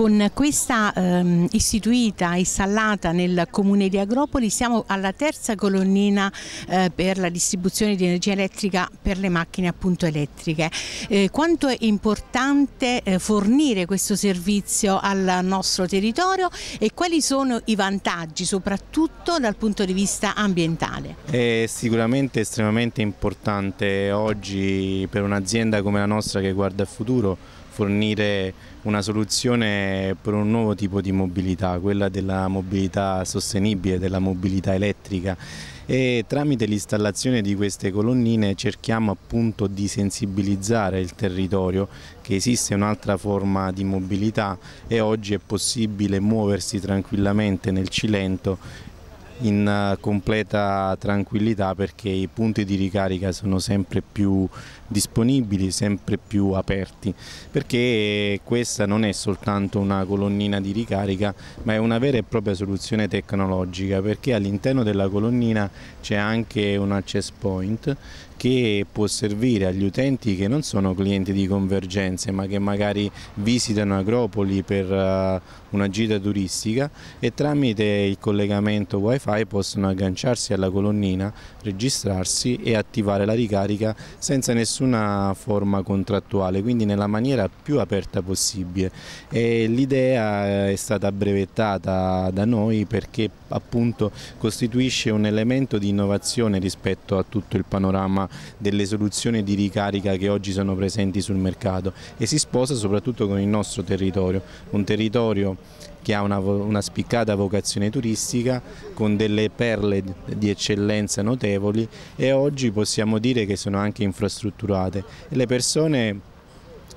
Con questa ehm, istituita, installata nel comune di Agropoli, siamo alla terza colonnina eh, per la distribuzione di energia elettrica per le macchine appunto elettriche. Eh, quanto è importante eh, fornire questo servizio al nostro territorio e quali sono i vantaggi, soprattutto dal punto di vista ambientale? È sicuramente estremamente importante oggi per un'azienda come la nostra che guarda al futuro fornire una soluzione per un nuovo tipo di mobilità, quella della mobilità sostenibile, della mobilità elettrica e tramite l'installazione di queste colonnine cerchiamo appunto di sensibilizzare il territorio che esiste un'altra forma di mobilità e oggi è possibile muoversi tranquillamente nel Cilento in eh, completa tranquillità perché i punti di ricarica sono sempre più disponibili, sempre più aperti, perché questa non è soltanto una colonnina di ricarica, ma è una vera e propria soluzione tecnologica, perché all'interno della colonnina c'è anche un access point che può servire agli utenti che non sono clienti di convergenze ma che magari visitano Agropoli per eh, una gita turistica e tramite il collegamento wifi possono agganciarsi alla colonnina, registrarsi e attivare la ricarica senza nessun nessuna forma contrattuale, quindi nella maniera più aperta possibile. L'idea eh, è stata brevettata da noi perché appunto costituisce un elemento di innovazione rispetto a tutto il panorama delle soluzioni di ricarica che oggi sono presenti sul mercato e si sposa soprattutto con il nostro territorio, un territorio che ha una, una spiccata vocazione turistica con delle perle di eccellenza notevoli e oggi possiamo dire che sono anche infrastrutturate. Le persone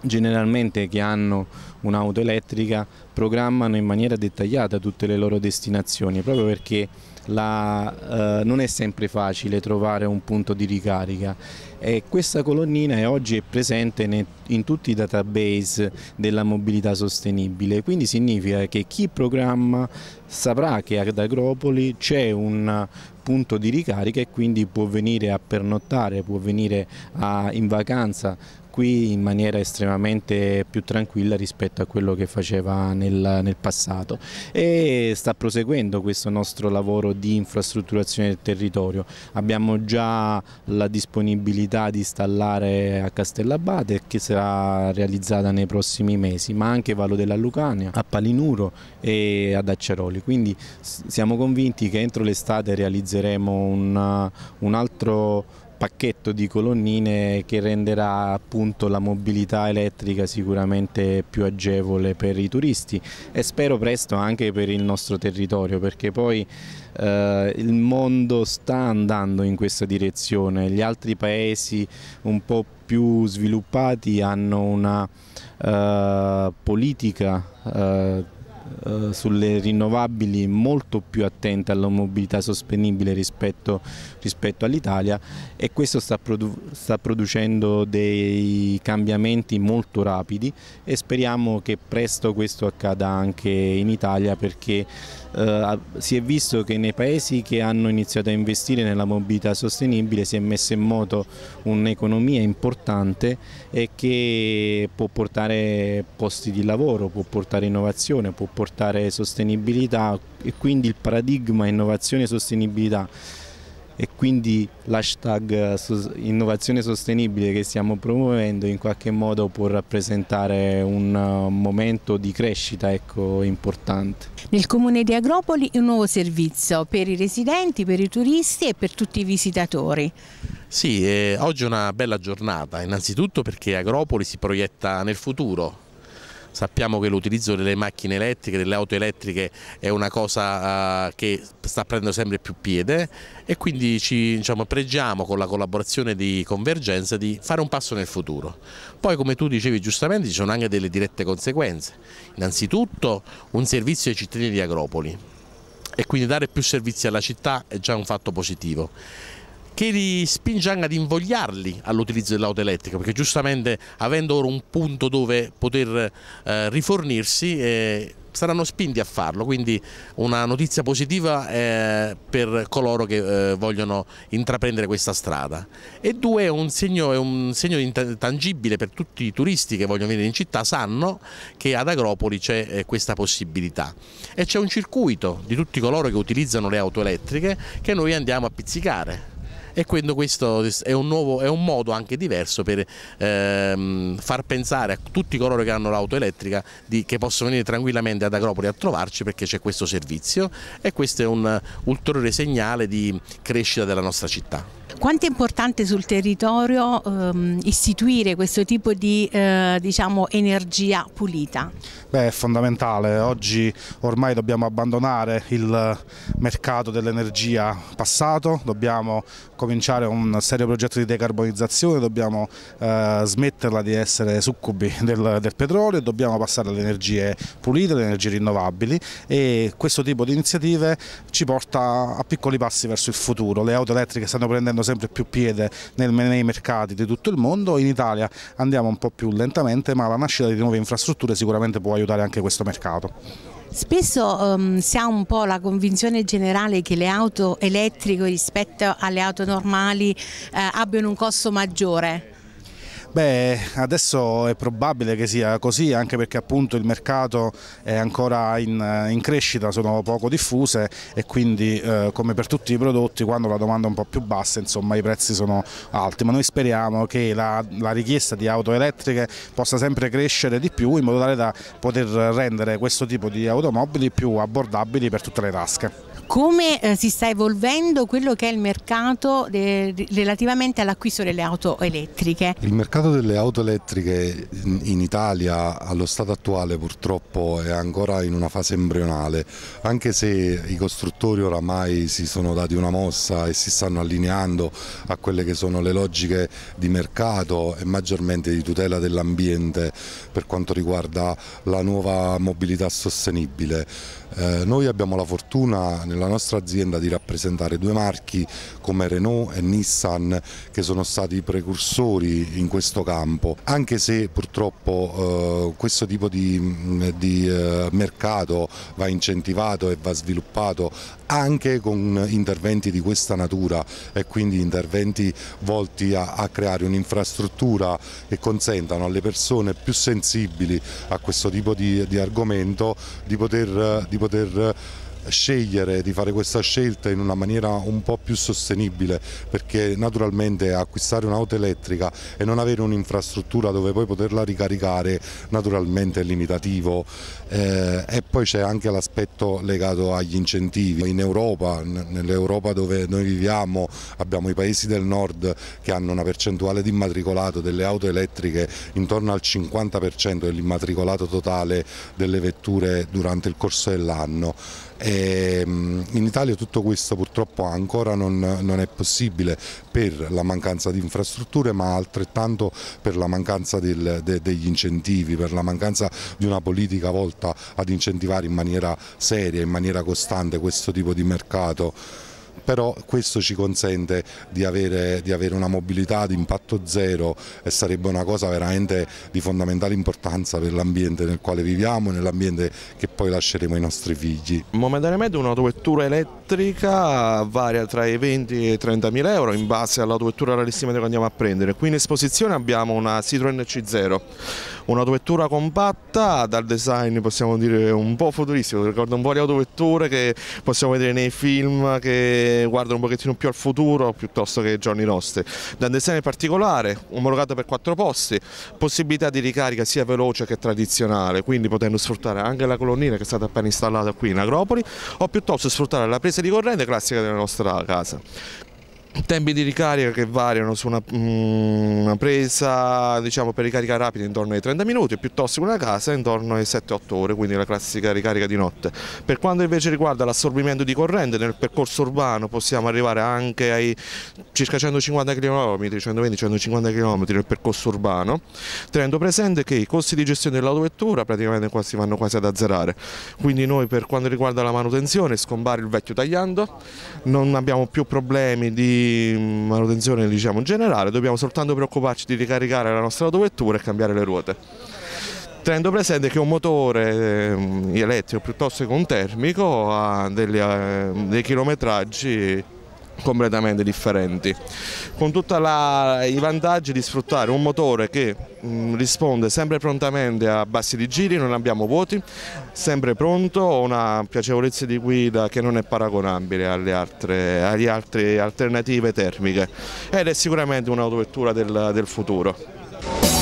Generalmente che hanno un'auto elettrica programmano in maniera dettagliata tutte le loro destinazioni proprio perché la, eh, non è sempre facile trovare un punto di ricarica e questa colonnina è oggi presente ne, in tutti i database della mobilità sostenibile quindi significa che chi programma saprà che ad Agropoli c'è un punto di ricarica e quindi può venire a pernottare, può venire a, in vacanza qui in maniera estremamente più tranquilla rispetto a quello che faceva nel, nel passato e sta proseguendo questo nostro lavoro di infrastrutturazione del territorio. Abbiamo già la disponibilità di installare a Castellabate che sarà realizzata nei prossimi mesi, ma anche Vallo della Lucania, a Palinuro e ad Acciaroli. Quindi siamo convinti che entro l'estate realizzeremo un, un altro pacchetto di colonnine che renderà appunto la mobilità elettrica sicuramente più agevole per i turisti e spero presto anche per il nostro territorio perché poi eh, il mondo sta andando in questa direzione, gli altri paesi un po' più sviluppati hanno una eh, politica eh, eh, sulle rinnovabili molto più attenta alla mobilità sostenibile rispetto, rispetto all'Italia e questo sta, produ sta producendo dei cambiamenti molto rapidi e speriamo che presto questo accada anche in Italia perché Uh, si è visto che nei paesi che hanno iniziato a investire nella mobilità sostenibile si è messa in moto un'economia importante e che può portare posti di lavoro, può portare innovazione, può portare portare sostenibilità e quindi il paradigma innovazione e sostenibilità e quindi l'hashtag eh, innovazione sostenibile che stiamo promuovendo in qualche modo può rappresentare un eh, momento di crescita ecco, importante. Nel comune di Agropoli un nuovo servizio per i residenti, per i turisti e per tutti i visitatori. Sì, eh, oggi è una bella giornata, innanzitutto perché Agropoli si proietta nel futuro, sappiamo che l'utilizzo delle macchine elettriche, delle auto elettriche è una cosa eh, che sta prendendo sempre più piede e quindi ci diciamo, pregiamo con la collaborazione di Convergenza di fare un passo nel futuro. Poi come tu dicevi giustamente ci sono anche delle dirette conseguenze, innanzitutto un servizio ai cittadini di Agropoli e quindi dare più servizi alla città è già un fatto positivo che li spinge anche ad invogliarli all'utilizzo dell'auto elettrica, perché giustamente avendo ora un punto dove poter eh, rifornirsi eh, saranno spinti a farlo, quindi una notizia positiva eh, per coloro che eh, vogliono intraprendere questa strada. E due, un segno, è un segno tangibile per tutti i turisti che vogliono venire in città, sanno che ad Agropoli c'è eh, questa possibilità. E c'è un circuito di tutti coloro che utilizzano le auto elettriche che noi andiamo a pizzicare e quindi questo è un, nuovo, è un modo anche diverso per ehm, far pensare a tutti coloro che hanno l'auto elettrica di, che possono venire tranquillamente ad Agropoli a trovarci perché c'è questo servizio e questo è un ulteriore segnale di crescita della nostra città. Quanto è importante sul territorio ehm, istituire questo tipo di eh, diciamo, energia pulita? Beh, è fondamentale. Oggi ormai dobbiamo abbandonare il mercato dell'energia passato, dobbiamo cominciare un serio progetto di decarbonizzazione dobbiamo eh, smetterla di essere succubi del, del petrolio dobbiamo passare alle energie pulite, alle energie rinnovabili e questo tipo di iniziative ci porta a piccoli passi verso il futuro. Le auto elettriche stanno prendendo sempre più piede nel, nei mercati di tutto il mondo, in Italia andiamo un po' più lentamente ma la nascita di nuove infrastrutture sicuramente può aiutare anche questo mercato. Spesso um, si ha un po' la convinzione generale che le auto elettriche rispetto alle auto normali eh, abbiano un costo maggiore. Beh, adesso è probabile che sia così, anche perché appunto il mercato è ancora in, in crescita, sono poco diffuse e quindi eh, come per tutti i prodotti quando la domanda è un po' più bassa insomma i prezzi sono alti, ma noi speriamo che la, la richiesta di auto elettriche possa sempre crescere di più in modo tale da poter rendere questo tipo di automobili più abbordabili per tutte le tasche come eh, si sta evolvendo quello che è il mercato eh, relativamente all'acquisto delle auto elettriche. Il mercato delle auto elettriche in Italia allo stato attuale purtroppo è ancora in una fase embrionale, anche se i costruttori oramai si sono dati una mossa e si stanno allineando a quelle che sono le logiche di mercato e maggiormente di tutela dell'ambiente per quanto riguarda la nuova mobilità sostenibile. Eh, noi abbiamo la fortuna nella la nostra azienda di rappresentare due marchi come Renault e Nissan che sono stati precursori in questo campo, anche se purtroppo eh, questo tipo di, mm, di eh, mercato va incentivato e va sviluppato anche con interventi di questa natura e quindi interventi volti a, a creare un'infrastruttura che consentano alle persone più sensibili a questo tipo di, di argomento di poter, di poter scegliere di fare questa scelta in una maniera un po' più sostenibile perché naturalmente acquistare un'auto elettrica e non avere un'infrastruttura dove poi poterla ricaricare naturalmente è limitativo eh, e poi c'è anche l'aspetto legato agli incentivi in Europa, nell'Europa dove noi viviamo abbiamo i paesi del nord che hanno una percentuale di immatricolato delle auto elettriche intorno al 50% dell'immatricolato totale delle vetture durante il corso dell'anno e Ehm, in Italia tutto questo purtroppo ancora non, non, è possibile per la mancanza di infrastrutture ma altrettanto per la mancanza del, de, degli incentivi, per la mancanza di una politica volta ad incentivare in maniera seria, in maniera costante questo tipo di mercato però questo ci consente di avere, di avere una mobilità di impatto zero e sarebbe una cosa veramente di fondamentale importanza per l'ambiente nel quale viviamo e nell'ambiente che poi lasceremo ai nostri figli. Momentaneamente un'autovettura elettrica elettrica varia tra i 20 e i 30 mila euro in base all'autovettura rarissima che andiamo a prendere. Qui in esposizione abbiamo una Citroen C0, un'autovettura compatta dal design possiamo dire un po' futuristico, ricordo un po' le autovetture che possiamo vedere nei film che guardano un pochettino più al futuro piuttosto che ai giorni nostri. Da un design particolare, omologato per quattro posti, possibilità di ricarica sia veloce che tradizionale, quindi potendo sfruttare anche la colonnina che è stata appena installata qui in Agropoli o piuttosto sfruttare la presa ricorrente classica della nostra casa tempi di ricarica che variano su una, mm, una presa diciamo, per ricarica rapida intorno ai 30 minuti piuttosto che una casa intorno ai 7-8 ore quindi la classica ricarica di notte per quanto invece riguarda l'assorbimento di corrente nel percorso urbano possiamo arrivare anche ai circa 150 km 120-150 km nel percorso urbano tenendo presente che i costi di gestione dell'autovettura praticamente qua si vanno quasi ad azzerare quindi noi per quanto riguarda la manutenzione scompare il vecchio tagliando non abbiamo più problemi di manutenzione diciamo, generale, dobbiamo soltanto preoccuparci di ricaricare la nostra autovettura e cambiare le ruote. Tenendo presente che un motore ehm, elettrico piuttosto che un termico ha degli, eh, dei chilometraggi completamente differenti, con tutti i vantaggi di sfruttare un motore che mh, mm, risponde sempre prontamente a bassi di giri, non abbiamo vuoti, sempre pronto, una piacevolezza di guida che non è paragonabile alle altre, alle altre alternative termiche ed è sicuramente un'autovettura del, del futuro.